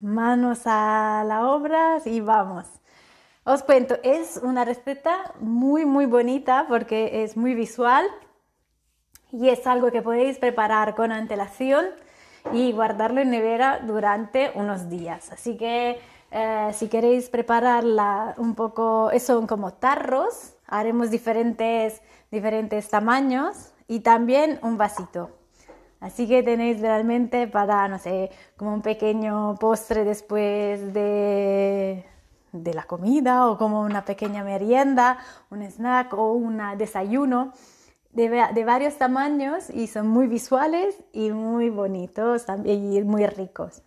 manos a la obra y vamos. Os cuento, es una receta muy muy bonita porque es muy visual y es algo que podéis preparar con antelación y guardarlo en nevera durante unos días. Así que eh, si queréis prepararla un poco, eh, son como tarros, haremos diferentes, diferentes tamaños y también un vasito. Así que tenéis realmente para, no sé, como un pequeño postre después de, la comida o como una pequeña merienda, un snack o un desayuno de, varios tamaños y son muy visuales y muy bonitos también y muy ricos.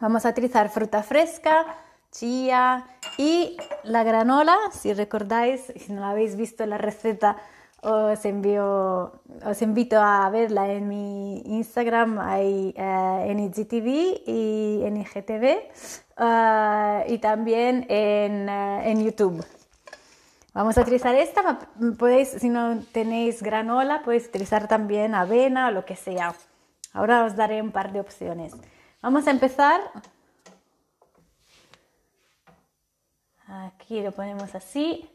Vamos a utilizar fruta fresca, chía y la granola. Si recordáis, si no habéis visto la receta, os, envío, os invito a verla en mi Instagram, hay eh, en IGTV y en IGTV eh, y también en, eh, en, YouTube. Vamos a utilizar esta, podéis, si no tenéis granola, podéis utilizar también avena o lo que sea. Ahora os daré un par de opciones. Vamos a empezar. Aquí lo ponemos así.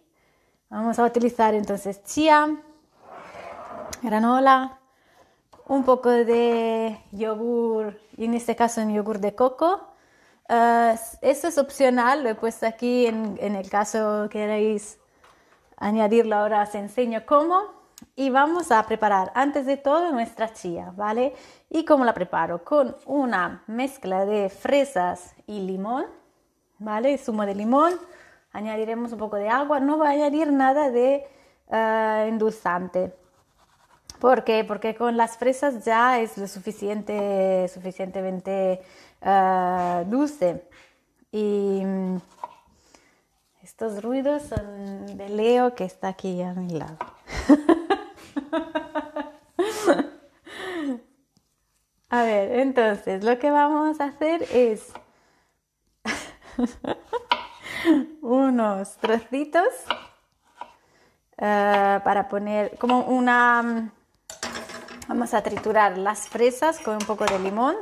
Vamos a utilizar entonces chía, granola, un poco de yogur, y en este caso un yogur de coco. Eh, Esto es opcional, lo he puesto aquí en, el caso queráis añadirlo ahora, os enseño cómo. Y vamos a preparar antes de todo nuestra chía, ¿vale? ¿Y cómo la preparo? Con una mezcla de fresas y limón, ¿vale? Zumo de limón, añadiremos un poco de agua, no va a añadir nada de ah, endulzante. ¿Por qué? Porque con las fresas ya es lo suficiente, suficientemente ah, dulce. Y mm, estos ruidos son de Leo que está aquí a mi lado. a ver, entonces lo que vamos a hacer es... unos trocitos eh, para poner como una... Vamos a triturar las fresas con un poco de limón.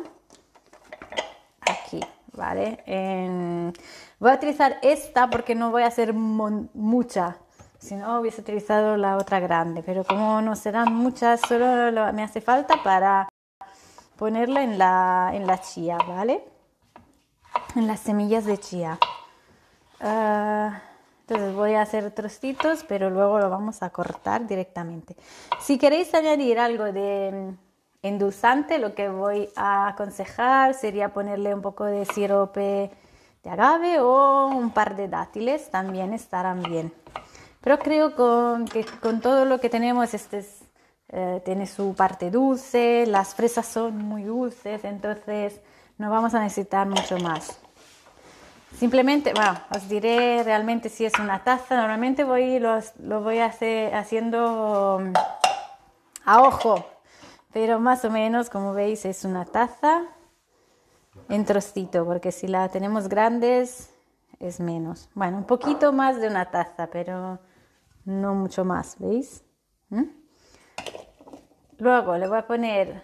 Aquí, ¿vale? Voy a utilizar esta porque no voy a hacer mucha. Si no, hubiese utilizado la otra grande. Pero como no serán muchas, solo me hace falta para ponerla en la, en la chía, ¿vale? En las semillas de chía. Ah, entonces voy a hacer trocitos, pero luego lo vamos a cortar directamente. Si queréis añadir algo de mm, endulzante, lo que voy a aconsejar sería ponerle un poco de sirope de agave o un par de dátiles, también estarán bien. Pero creo que con todo lo que tenemos, este eh, tiene su parte dulce, las fresas son muy dulces, entonces no vamos a necesitar mucho más. Simplemente, bueno, os diré realmente si es una taza. Normalmente voy voy a hacer, haciendo mm, a ojo, pero más o menos, como veis, es una taza en trocito, porque si la tenemos grandes es menos. Bueno, un poquito más de una taza, pero no mucho más, ¿veis? ¿Mm? Luego le voy a poner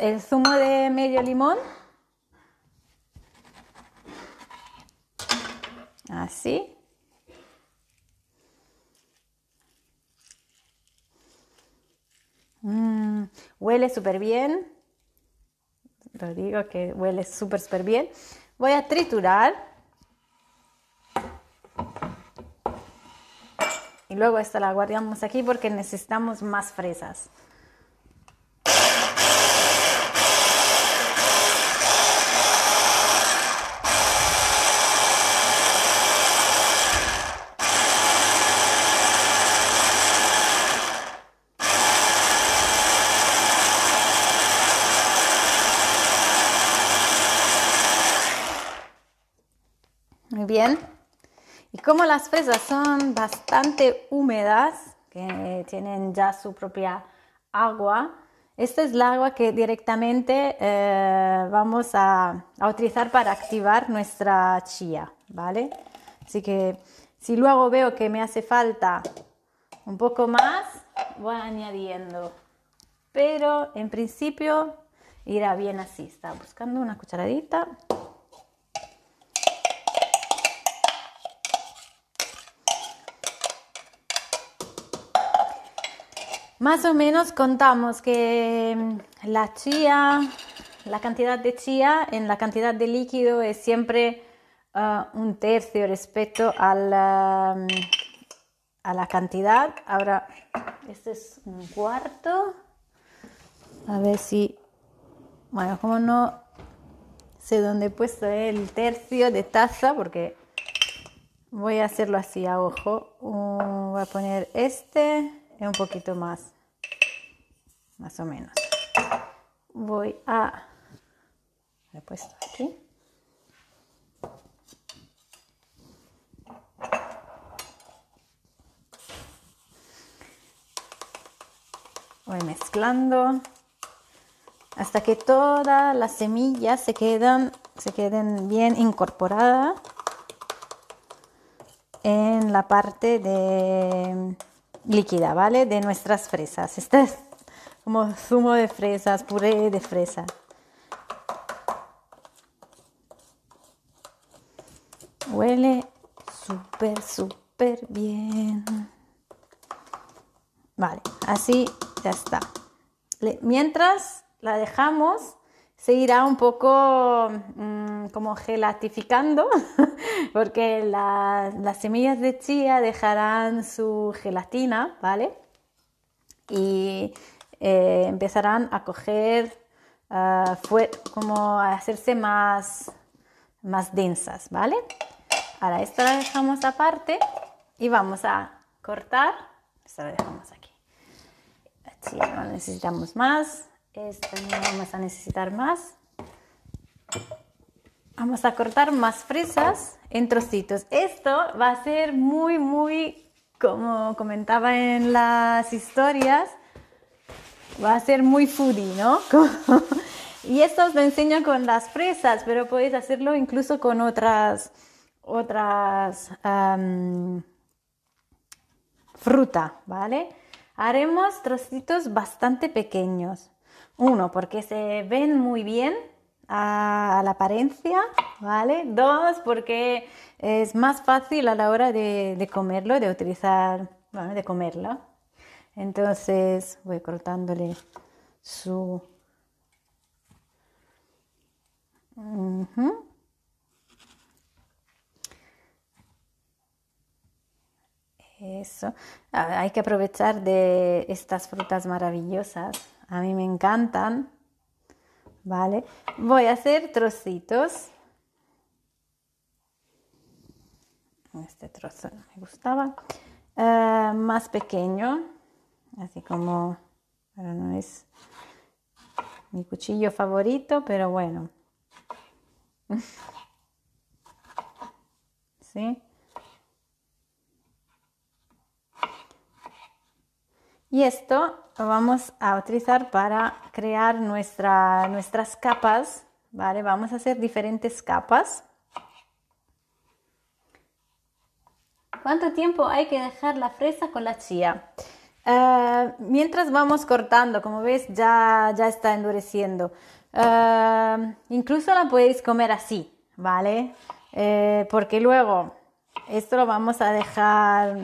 el zumo de medio limón. Así. Mm, huele súper bien. Lo digo que huele súper, súper bien. Voy a triturar. Y luego esta la guardamos aquí porque necesitamos más fresas. Y como las fresas son bastante húmedas, que tienen ya su propia agua, esta es la agua que directamente eh, vamos a, a, utilizar para activar nuestra chía, ¿vale? Así que si luego veo que me hace falta un poco más, voy añadiendo. Pero en principio irá bien así. Está buscando una cucharadita. Más o menos contamos que em, la chía, la cantidad de chía en la cantidad de líquido es siempre ah, un tercio respecto a la, em, a la cantidad. Ahora, este es un cuarto. A ver si, bueno, como no sé dónde he puesto el tercio de taza, porque voy a hacerlo así a ojo. Uh, voy a poner este un poquito más, más o menos. Voy a, puesto aquí. Voy mezclando hasta que todas las semillas se quedan se queden bien incorporadas en la parte de líquida, ¿vale? De nuestras fresas. Este es como zumo de fresas, puré de fresa. Huele súper, súper bien. Vale, así ya está. mientras la dejamos se irá un poco mm, como gelatificando, porque las semillas de chía dejarán su gelatina, ¿vale? Y eh, empezarán a coger, fue, como a hacerse más, más densas, ¿vale? Ahora, esta la dejamos aparte y vamos a cortar. esta la dejamos aquí. chía no necesitamos más. Esto no vamos a necesitar más. Vamos a cortar más fresas en trocitos. Esto va a ser muy, muy, como comentaba en las historias, va a ser muy foodie, ¿no? y esto os lo enseño con las fresas, pero podéis hacerlo incluso con otras, otras fruta, ¿vale? Haremos trocitos bastante pequeños. Uno, porque se ven muy bien a, la apariencia, ¿vale? Dos, porque es más fácil a la hora de, comerlo, de utilizar, bueno, de comerlo. Entonces voy cortándole su... Eso. Hay que aprovechar de estas frutas maravillosas. A mí me encantan. ¿Vale? Voy a hacer trocitos. Este trozo me gustaba. Eh, más pequeño, así como, no es mi cuchillo favorito, pero bueno. ¿Sí? Y esto lo vamos a utilizar para crear nuestra, nuestras capas, ¿vale? Vamos a hacer diferentes capas. ¿Cuánto tiempo hay que dejar la fresa con la chía? Eh, mientras vamos cortando, como ves, ya, ya está endureciendo. Eh, incluso la podéis comer así, ¿vale? Eh, porque luego esto lo vamos a dejar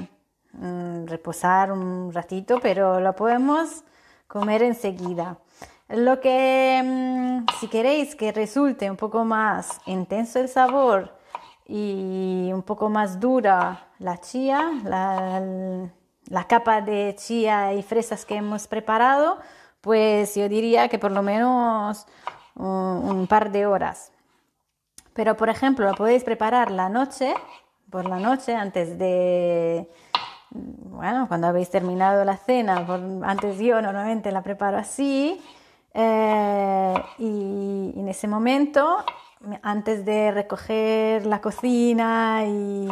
Mm, reposar un ratito, pero lo podemos comer enseguida. Lo que, mm, si queréis que resulte un poco más intenso el sabor y un poco más dura la chía, la, capa de chía y fresas que hemos preparado, pues yo diría que por lo menos un, mm, un, par de horas. Pero por ejemplo, lo podéis preparar la noche, por la noche antes de, bueno, cuando habéis terminado la cena, antes yo normalmente la preparo así, eh, y, en ese momento, antes de recoger la cocina y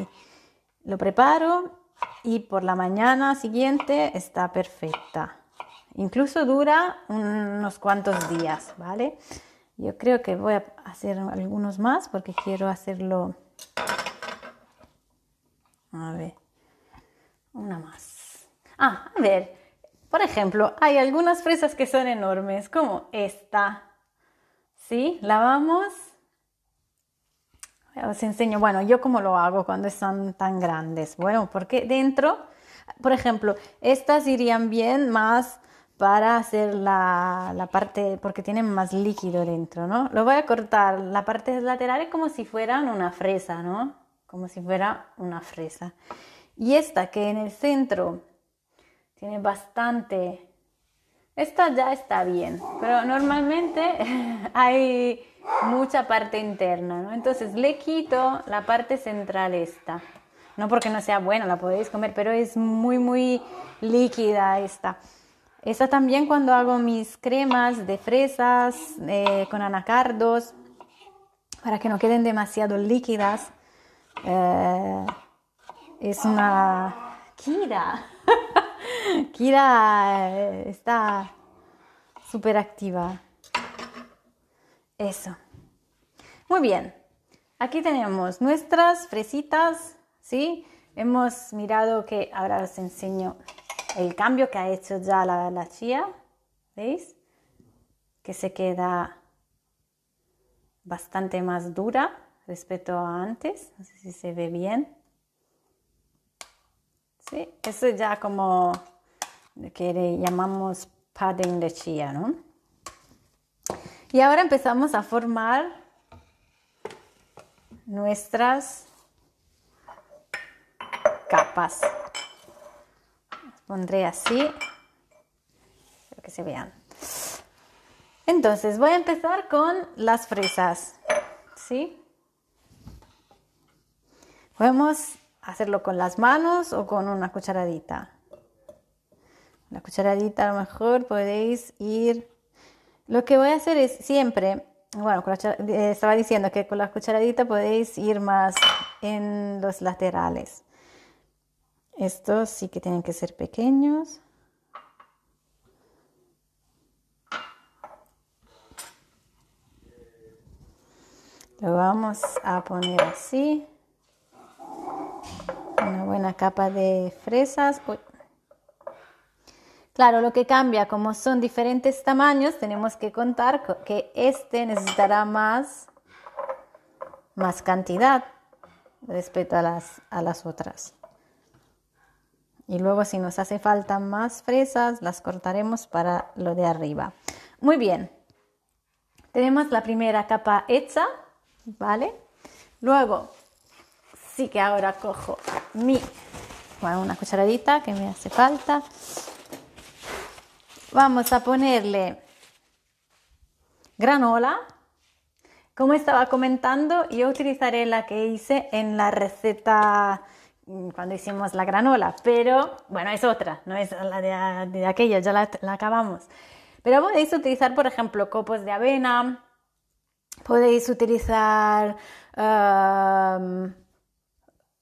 lo preparo, y por la mañana siguiente está perfecta. Incluso dura unos cuantos días, ¿vale? Yo creo que voy a hacer algunos más porque quiero hacerlo. A ver. Una más. Ah, a ver, por ejemplo, hay algunas fresas que son enormes, como esta. ¿Sí? La vamos. Os enseño, bueno, yo cómo lo hago cuando están tan grandes. Bueno, porque dentro, por ejemplo, estas irían bien más para hacer la, la, parte, porque tienen más líquido dentro, ¿no? Lo voy a cortar, la parte lateral como si fueran una fresa, ¿no? Como si fuera una fresa. Y esta que en el centro tiene bastante... Esta ya está bien, pero normalmente hay mucha parte interna, ¿no? Entonces le quito la parte central esta. No porque no sea buena, la podéis comer, pero es muy, muy líquida esta. Esta también cuando hago mis cremas de fresas eh, con anacardos, para que no queden demasiado líquidas. Eh, es una... Kira. Kira eh, está súper activa. Eso. Muy bien. Aquí tenemos nuestras fresitas, ¿sí? Hemos mirado que ahora os enseño el cambio que ha hecho ya la, la chía, ¿veis? Que se queda bastante más dura respecto a antes, no sé si se ve bien. ¿sí? Eso ya como lo que llamamos padding de chía, ¿no? Y ahora empezamos a formar nuestras capas. pondré así para que se vean. Entonces voy a empezar con las fresas, ¿sí? Podemos hacerlo con las manos o con una cucharadita. la cucharadita lo mejor podéis ir... Lo que voy a hacer es siempre, bueno, eh, estaba diciendo que con la cucharadita podéis ir más en los laterales. Estos sí que tienen que ser pequeños. Lo vamos a poner así buena capa de fresas. Claro, lo que cambia, como son diferentes tamaños, tenemos que contar que este necesitará más, más cantidad respecto a las, a las otras. Y luego si nos hace falta más fresas, las cortaremos para lo de arriba. Muy bien. Tenemos la primera capa hecha, ¿vale? Luego Así que ahora cojo mi, bueno, una cucharadita que me hace falta. Vamos a ponerle granola. Como estaba comentando, yo utilizaré la que hice en la receta mm, cuando hicimos la granola, pero bueno, es otra, no es la de, aquella, ya la, acabamos. Pero podéis utilizar, por ejemplo, copos de avena, podéis utilizar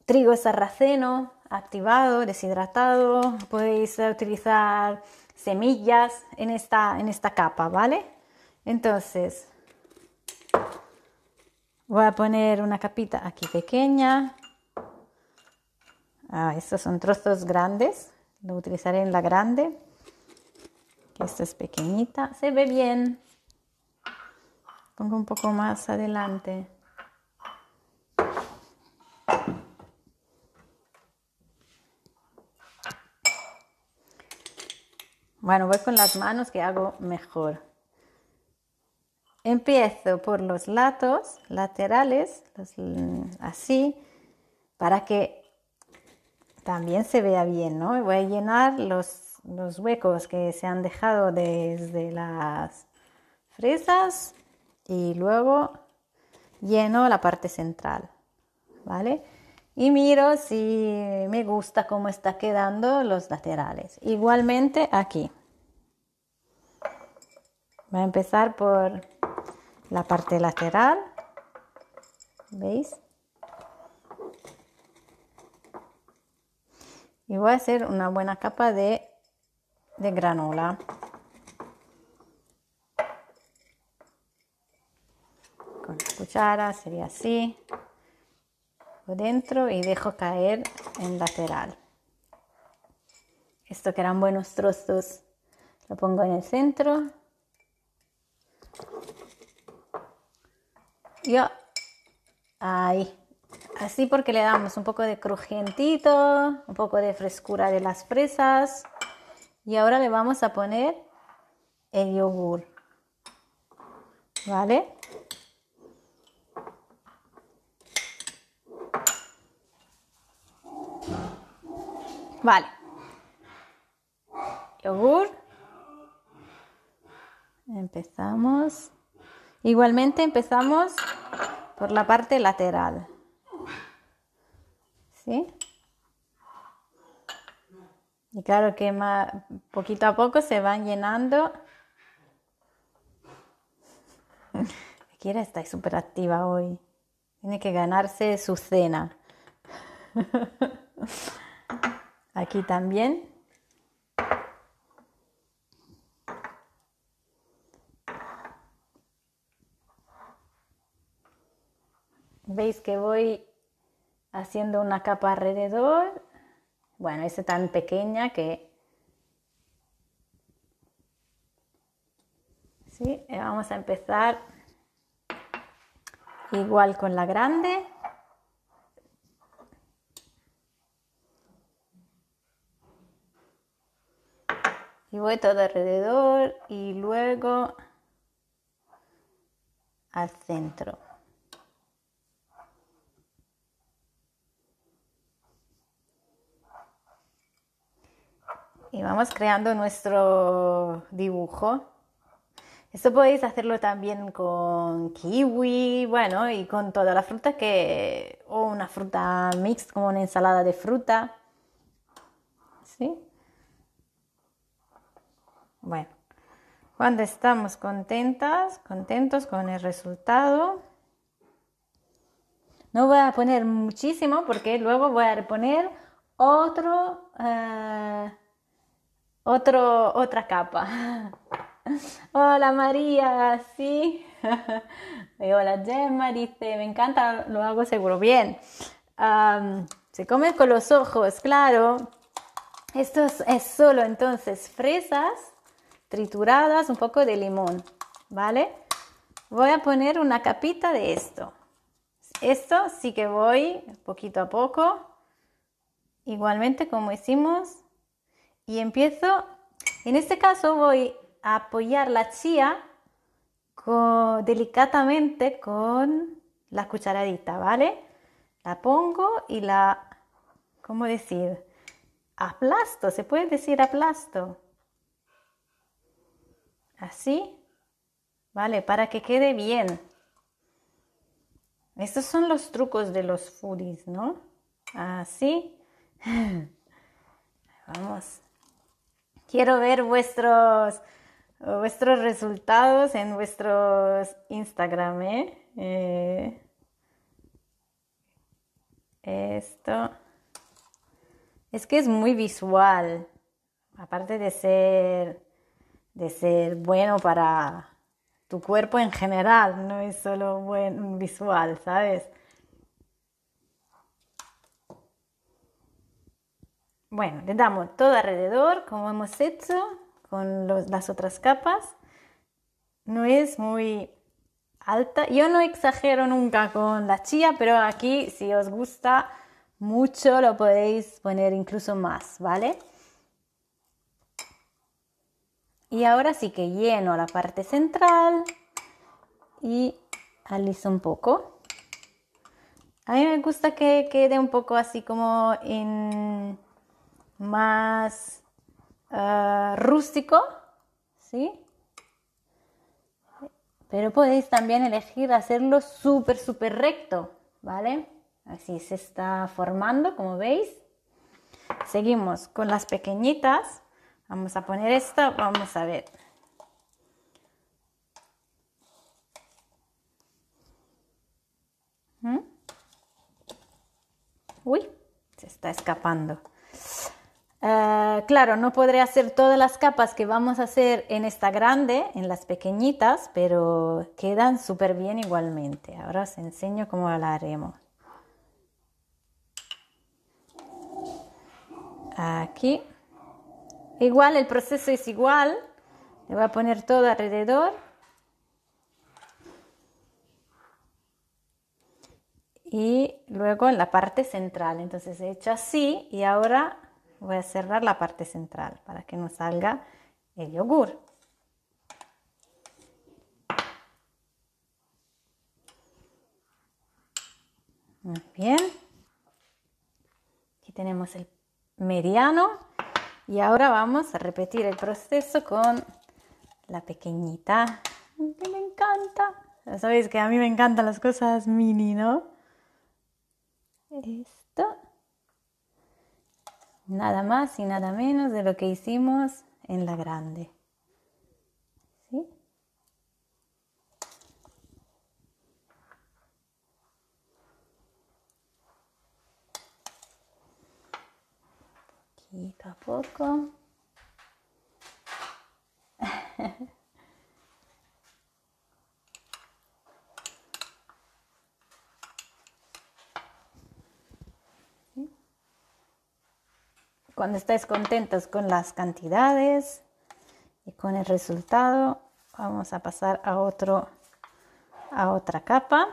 trigo sarraceno activado, deshidratado, podéis utilizar semillas en esta, en esta capa, ¿vale? Entonces, voy a poner una capita aquí pequeña. Ah, estos son trozos grandes, lo utilizaré en la grande. Esta es pequeñita, se ve bien. Pongo un poco más adelante. Bueno, voy con las manos que hago mejor. Empiezo por los lados laterales, mm, así, para que también se vea bien, ¿no? Voy a llenar los, los huecos que se han dejado desde las fresas y luego lleno la parte central, ¿vale? y miro si me gusta cómo está quedando los laterales. Igualmente aquí. Voy a empezar por la parte lateral. ¿Veis? Y voy a hacer una buena capa de, de granola. Con la cuchara sería así por dentro y dejo caer en lateral. Esto que eran buenos trozos. Lo pongo en el centro. Yo. Ahí. Así porque le damos un poco de crujientito, un poco de frescura de las fresas. Y ahora le vamos a poner el yogur. ¿Vale? Vale. Yogur. Empezamos. Igualmente empezamos por la parte lateral. ¿Sí? Y claro que más, poquito a poco se van llenando. Kira está súper activa hoy. Tiene que ganarse su cena. Aquí también. Veis que voy haciendo una capa alrededor. Bueno, es tan pequeña que... Sí, eh, vamos a empezar igual con la grande. todo alrededor y luego al centro. Y vamos creando nuestro dibujo. Esto podéis hacerlo también con kiwi, bueno, y con toda la fruta que. o una fruta mixta, como una ensalada de fruta. ¿Sí? Bueno, cuando estamos contentas, contentos con el resultado, no voy a poner muchísimo porque luego voy a poner otro, eh, otro otra capa. Hola María, sí. hola Gemma, dice, me encanta, lo hago seguro bien. se come con los ojos, claro. Esto es solo entonces fresas trituradas, un poco de limón, ¿vale? Voy a poner una capita de esto. Esto sí que voy poquito a poco, igualmente como hicimos, y empiezo, en este caso voy a apoyar la chía delicadamente con la cucharadita, ¿vale? La pongo y la, ¿cómo decir? Aplasto, se puede decir aplasto. Así, ¿vale? Para que quede bien. Estos son los trucos de los foodies, ¿no? Así. Vamos. Quiero ver vuestros, vuestros resultados en vuestros Instagram, Eh, eh esto. Es que es muy visual. Aparte de ser de ser bueno para tu cuerpo en general, no es solo buen visual, ¿sabes? Bueno, le damos todo alrededor, como hemos hecho con las otras capas. No es muy alta. Yo no exagero nunca con la chía, pero aquí si os gusta mucho lo podéis poner incluso más, ¿vale? Y ahora sí que lleno la parte central y aliso un poco. A mí me gusta que quede un poco así como en más ah, rústico, ¿sí? Pero podéis también elegir hacerlo súper, súper recto, ¿vale? Así se está formando, como veis. Seguimos con las pequeñitas. Vamos a poner esto, vamos a ver. ¿Mm? Uy, se está escapando. Ah, claro, no podré hacer todas las capas que vamos a hacer en esta grande, en las pequeñitas, pero quedan súper bien igualmente. Ahora os enseño cómo la haremos. Aquí. Igual el proceso es igual. Le voy a poner todo alrededor. Y luego en la parte central. Entonces he hecho así y ahora voy a cerrar la parte central para que no salga el yogur. Muy bien. Aquí tenemos el mediano. Y ahora vamos a repetir el proceso con la pequeñita, que me encanta. Ya sabéis que a mí me encantan las cosas mini, ¿no? Esto. Nada más y nada menos de lo que hicimos en la grande. Y a poco. Cuando estés contentos con las cantidades y con el resultado, vamos a pasar a otro a otra capa.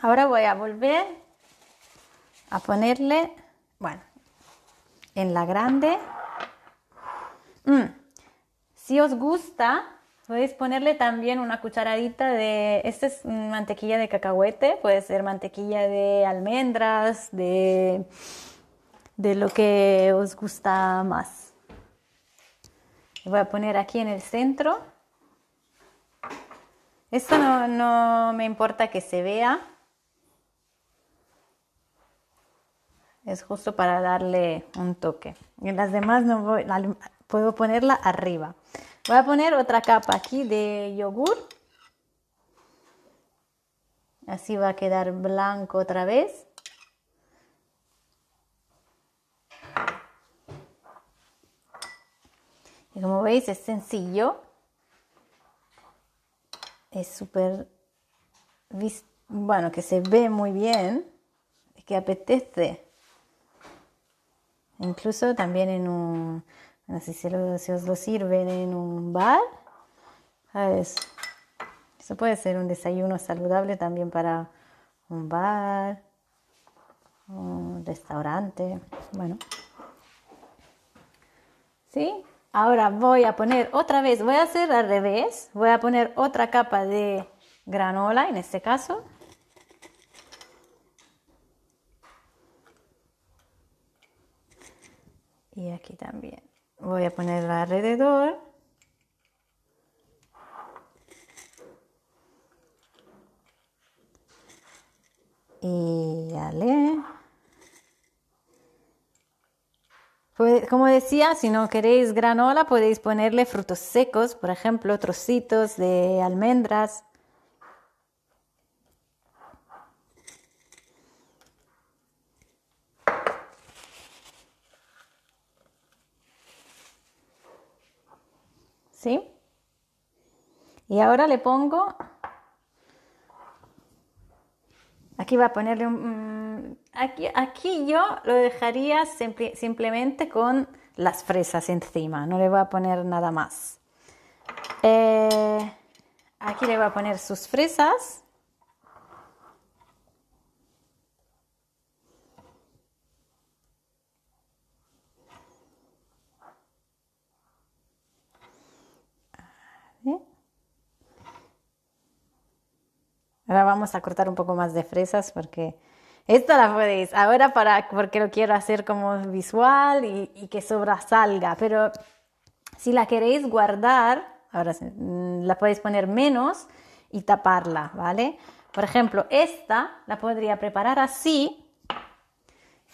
Ahora voy a volver a ponerle, bueno, en la grande. Mm. Si os gusta, podéis ponerle también una cucharadita de, esta es mantequilla de cacahuete, puede ser mantequilla de almendras, de, de lo que os gusta más. Voy a poner aquí en el centro. Esto no, no me importa que se vea, es justo para darle un toque. Y en las demás no voy, puedo ponerla arriba. Voy a poner otra capa aquí de yogur. Así va a quedar blanco otra vez. Y como veis es sencillo. Es súper... Bueno, que se ve muy bien. que apetece. Incluso también en un, si, os lo sirven en un bar, Eso puede ser un desayuno saludable también para un bar, un restaurante, bueno. ¿Sí? Ahora voy a poner otra vez, voy a hacer al revés, voy a poner otra capa de granola en este caso. aquí también. Voy a poner alrededor. Y Pues, como decía, si no queréis granola, podéis ponerle frutos secos, por ejemplo, trocitos de almendras, ¿sí? Y ahora le pongo, aquí va a ponerle un, aquí, aquí yo lo dejaría simplemente con las fresas encima, no le voy a poner nada más. Eh, aquí le voy a poner sus fresas. Ahora vamos a cortar un poco más de fresas porque esto la podéis. Ahora para, porque lo quiero hacer como visual y, que que salga. Pero si la queréis guardar, ahora mm, la podéis poner menos y taparla, ¿vale? Por ejemplo, esta la podría preparar así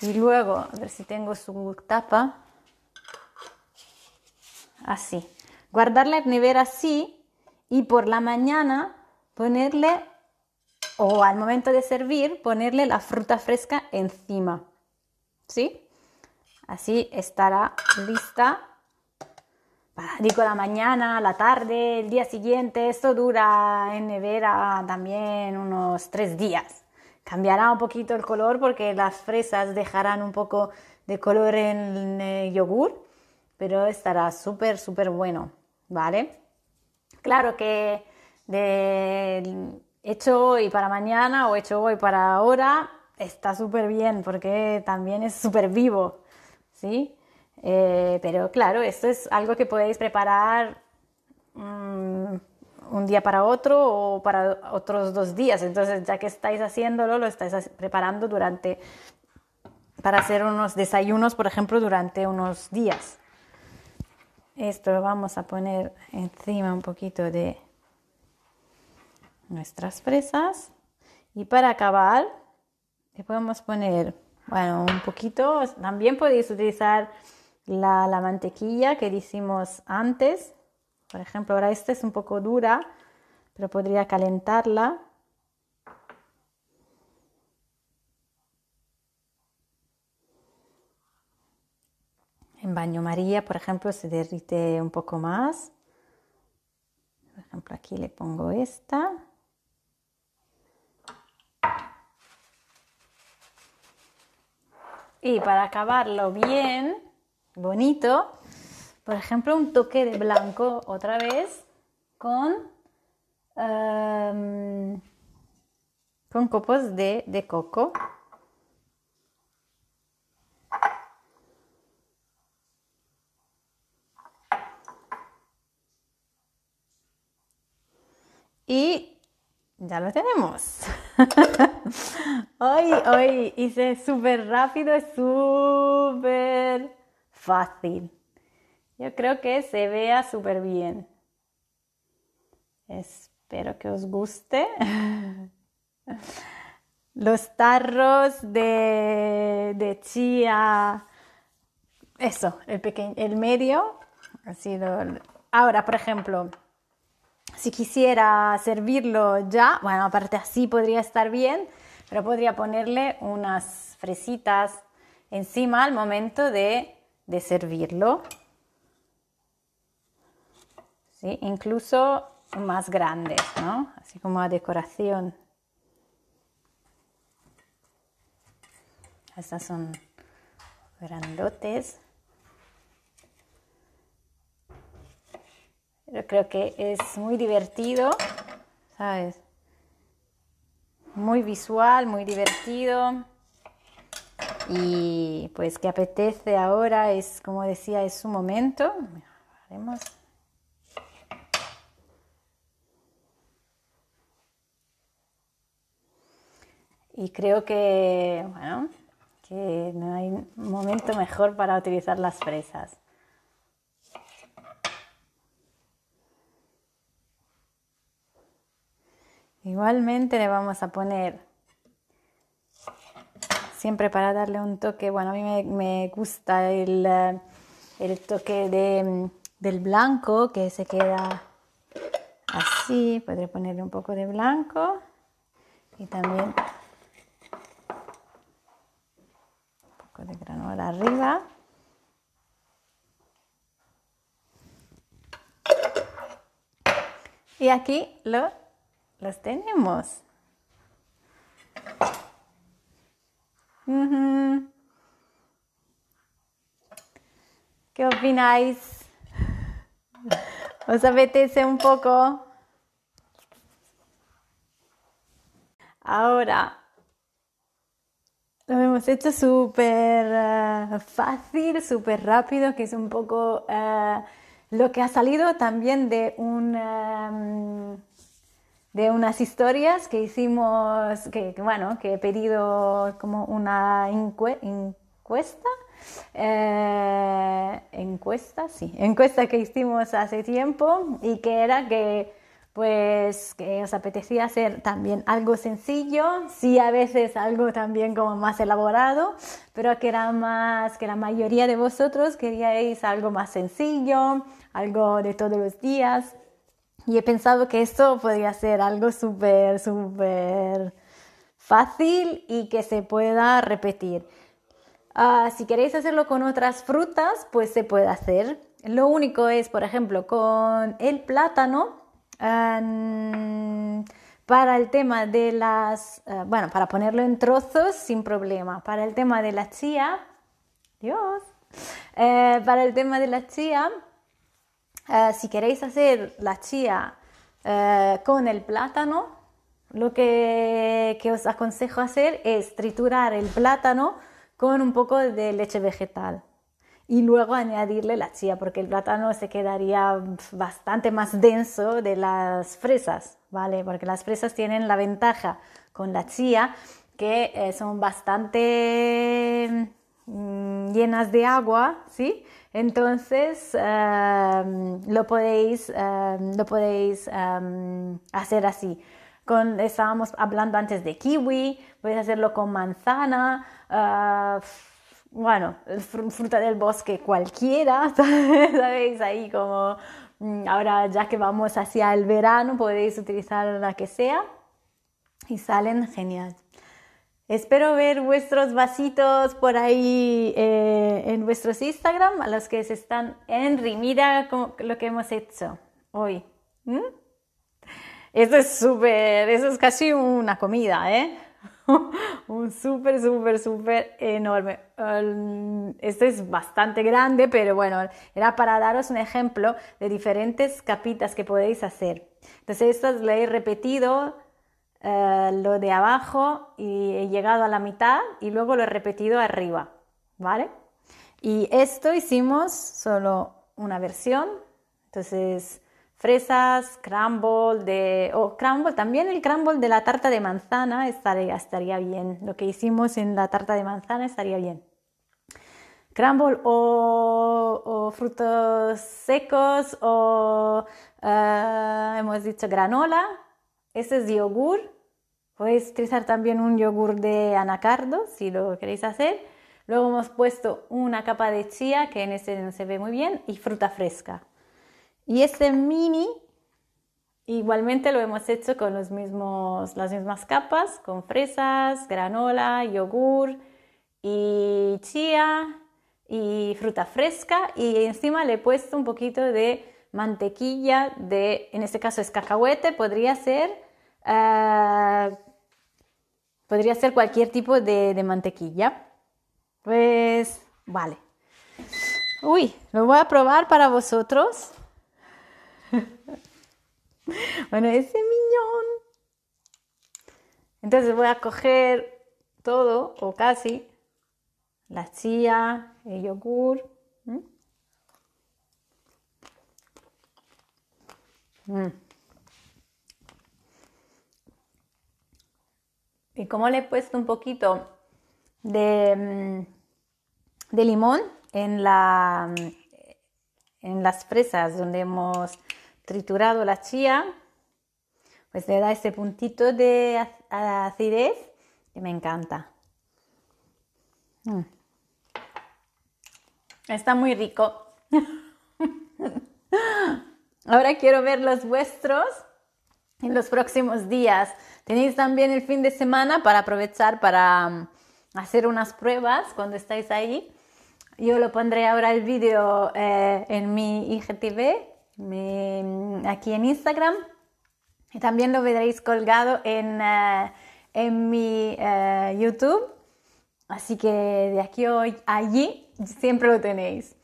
y luego, a ver si tengo su tapa, así. Guardarla en nevera así y por la mañana ponerle o al momento de servir ponerle la fruta fresca encima. ¿Sí? Así estará lista para, digo, la mañana, la tarde, el día siguiente. Esto dura en nevera también unos tres días. Cambiará un poquito el color porque las fresas dejarán un poco de color en el yogur, pero estará súper, súper bueno, ¿vale? Claro que de hecho hoy para mañana o hecho hoy para ahora, está súper bien porque también es súper vivo, ¿sí? Eh, pero claro, esto es algo que podéis preparar mm, un día para otro o para otros dos días. Entonces, ya que estáis haciéndolo, lo estáis preparando durante, para hacer unos desayunos, por ejemplo, durante unos días. Esto lo vamos a poner encima un poquito de nuestras fresas. Y para acabar, le podemos poner, bueno, un poquito. También podéis utilizar la, la mantequilla que hicimos antes. Por ejemplo, ahora esta es un poco dura, pero podría calentarla. En baño maría, por ejemplo, se derrite un poco más. Por ejemplo, aquí le pongo esta. Y para acabarlo bien, bonito, por ejemplo, un toque de blanco otra vez con, em, con copos de, de coco. Y ya lo tenemos. hoy, hoy hice súper rápido Es súper fácil. Yo creo que se vea súper bien. Espero que os guste. Los tarros de, de chía. Eso, el pequeño, el medio. ha sido... ahora, por ejemplo, si quisiera servirlo ya, bueno, aparte así podría estar bien, pero podría ponerle unas fresitas encima al momento de, servirlo. ¿Sí? Incluso más grandes, ¿no? Así como a decoración. Estas son grandotes. creo que es muy divertido, ¿sabes? Muy visual, muy divertido. Y pues que apetece ahora, es como decía, es su momento. Y creo que, bueno, que no hay momento mejor para utilizar las fresas. Igualmente le vamos a poner, siempre para darle un toque, bueno, a mí me, gusta el, eh, el toque de, mm, del blanco que se queda así, podré ponerle un poco de blanco y también un poco de granola arriba. Y aquí lo ¡Los tenemos. ¿Qué opináis? ¿Os apetece un poco? Ahora, lo hemos hecho súper eh, fácil, súper rápido, que es un poco eh, lo que ha salido también de un... Em, de unas historias que hicimos, que, bueno, que he pedido como una encuesta, eh, encuesta, sí, encuesta que hicimos hace tiempo y que era que pues que os apetecía hacer también algo sencillo, sí a veces algo también como más elaborado, pero que era más que la mayoría de vosotros queríais algo más sencillo, algo de todos los días. Y he pensado que esto podría ser algo súper, súper fácil y que se pueda repetir. Ah, si queréis hacerlo con otras frutas, pues se puede hacer. Lo único es, por ejemplo, con el plátano, em, para el tema de las, eh, bueno, para ponerlo en trozos sin problema. Para el tema de la chía, Dios, eh, para el tema de la chía, eh, si queréis hacer la chía eh, con el plátano, lo que, os aconsejo hacer es triturar el plátano con un poco de leche vegetal y luego añadirle la chía porque el plátano se quedaría bastante más denso de las fresas, ¿vale? Porque las fresas tienen la ventaja con la chía que eh, son bastante mm, llenas de agua, ¿sí? Entonces lo podéis, lo podéis hacer así. estábamos hablando antes de kiwi, podéis hacerlo con manzana, ah, bueno, fruta del bosque cualquiera, ¿sabéis? Ahí como mm, ahora ya que vamos hacia el verano podéis utilizar la que sea y salen geniales. Espero ver vuestros vasitos por ahí eh, en vuestros Instagram, a los que se están en mira lo que hemos hecho hoy. Esto es súper, eso es casi una comida, ¿eh? un súper, súper, súper enorme. Esto es bastante grande, pero bueno, era para daros un ejemplo de diferentes capitas que podéis hacer. Entonces, esto lo he repetido eh, lo de abajo y he llegado a la mitad y luego lo he repetido arriba, ¿vale? Y esto hicimos solo una versión, entonces fresas, crumble de o crumble también el crumble de la tarta de manzana estaría, bien. Lo que hicimos en la tarta de manzana estaría bien. Crumble o, frutos secos o eh, hemos dicho granola. Ese es yogur Podéis utilizar también un yogur de anacardo si lo queréis hacer. Luego hemos puesto una capa de chía, que en este no se ve muy bien, y fruta fresca. Y este mini igualmente lo hemos hecho con los mismos, las mismas capas, con fresas, granola, yogur y chía y fruta fresca. Y encima le he puesto un poquito de mantequilla de, en este caso es cacahuete, podría ser Ah, podría ser cualquier tipo de, mantequilla. Pues, vale. Uy, lo voy a probar para vosotros. bueno, ese miñón. Entonces voy a coger todo o casi la chía, el yogur. ¿Mm? Y como le he puesto un poquito de, mm, limón mm, en, las fresas donde hemos triturado la chía, pues le da ese puntito de acidez que me encanta. Mm. Está muy rico. Ahora quiero ver los vuestros en los próximos días. Tenéis también el fin de semana para aprovechar para mm, hacer unas pruebas cuando estáis ahí. Yo lo pondré ahora el vídeo eh, en mi IGTV, mm, aquí en Instagram. Y también lo veréis colgado en, eh, en mi eh, YouTube. Así que de aquí hoy allí siempre lo tenéis.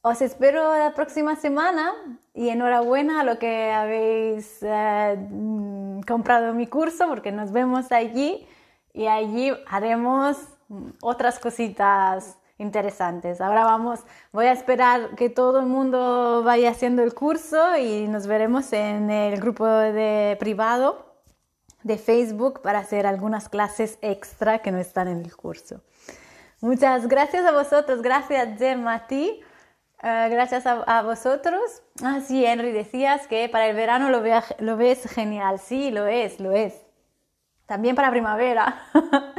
Os espero la próxima semana y enhorabuena a lo que habéis eh, mm, comprado mi curso porque nos vemos allí y allí haremos mm, otras cositas interesantes. Ahora vamos, voy a esperar que todo el mundo vaya haciendo el curso y nos veremos en el grupo de privado de Facebook para hacer algunas clases extra que no están en el curso. Muchas gracias a vosotros, gracias Gemma a ti Ah, gracias a, vosotros. Ah, sí, Henry, decías que para el verano lo ves genial. Sí, lo es, lo es. También para primavera.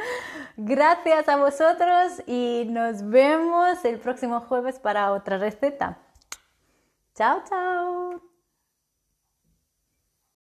gracias a vosotros y nos vemos el próximo jueves para otra receta. Chao, chao.